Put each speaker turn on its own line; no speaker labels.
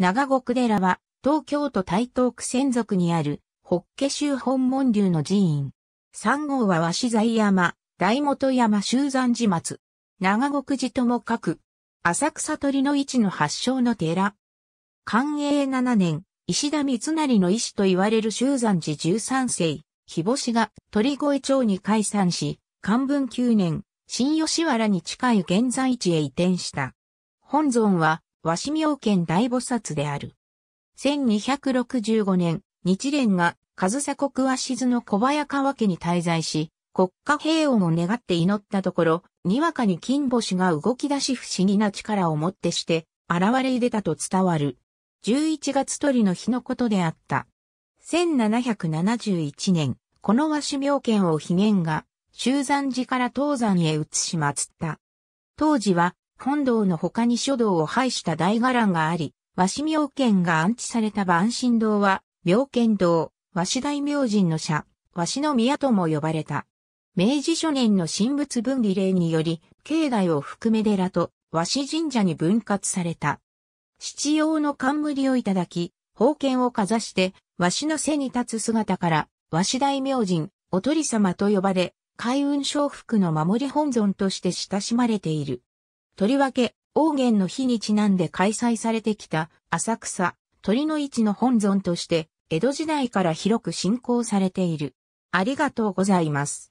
長国寺は、東京都台東区仙属にある、法
華宗本門流の寺院。三号は鷲材山、大本山修山寺松。長国寺とも書く。浅草鳥の市の発祥の寺。寛永7年、石田三成の師と言われる修山寺13世、日干しが鳥越町に解散し、漢文9年、新吉原に近い現在地へ移転した。本尊は、和紙妙見大菩薩である。1265年、日蓮が上総国鷲図の小早川家に滞在し、国家平穏を願って祈ったところ、にわかに金星が動き出し不思議な力をもってして、現れ出たと伝わる。11月鳥の日のことであった。1771年、この和紙妙見を悲言が、修山寺から東山へ移しつった。当時は、本堂の他に書道を廃した大伽藍があり、和紙妙見が安置された万神堂は、妙見堂、和紙大明神の社、和紙の宮とも呼ばれた。明治初年の神仏分離令により、境内を含め寺と和紙神社に分割された。七葉の冠をいただき、宝剣をかざして、和紙の背に立つ姿から、和紙大明神、おとり様と呼ばれ、海運商服の守り本尊として親しまれている。とりわけ、王元の日にちなんで開催されてきた浅草、鳥の市の本尊として、江戸時代から広く信
仰されている。ありがとうございます。